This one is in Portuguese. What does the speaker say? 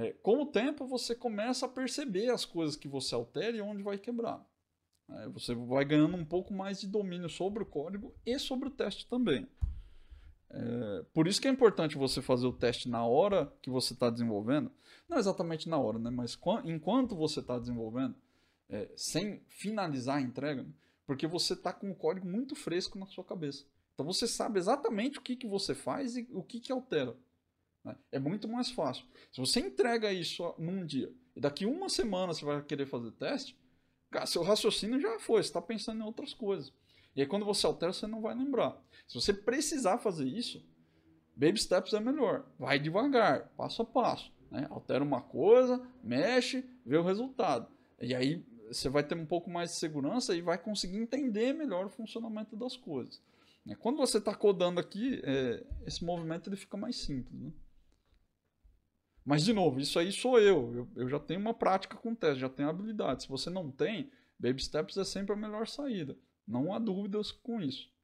É, com o tempo, você começa a perceber as coisas que você altera e onde vai quebrar. É, você vai ganhando um pouco mais de domínio sobre o código e sobre o teste também. É, por isso que é importante você fazer o teste na hora que você está desenvolvendo. Não exatamente na hora, né? mas enquanto você está desenvolvendo, é, sem finalizar a entrega, porque você está com o código muito fresco na sua cabeça. Então você sabe exatamente o que, que você faz e o que, que altera. Né? É muito mais fácil. Se você entrega isso num dia e daqui uma semana você vai querer fazer teste, seu raciocínio já foi, você está pensando em outras coisas. E aí quando você altera, você não vai lembrar. Se você precisar fazer isso, baby steps é melhor. Vai devagar, passo a passo. Né? Altera uma coisa, mexe, vê o resultado. E aí você vai ter um pouco mais de segurança e vai conseguir entender melhor o funcionamento das coisas. Né? Quando você está codando aqui, é, esse movimento ele fica mais simples. Né? Mas, de novo, isso aí sou eu. eu. Eu, já tenho uma prática com teste, já tenho habilidade. Se você não tem, baby steps é sempre a melhor saída. Não há dúvidas com isso.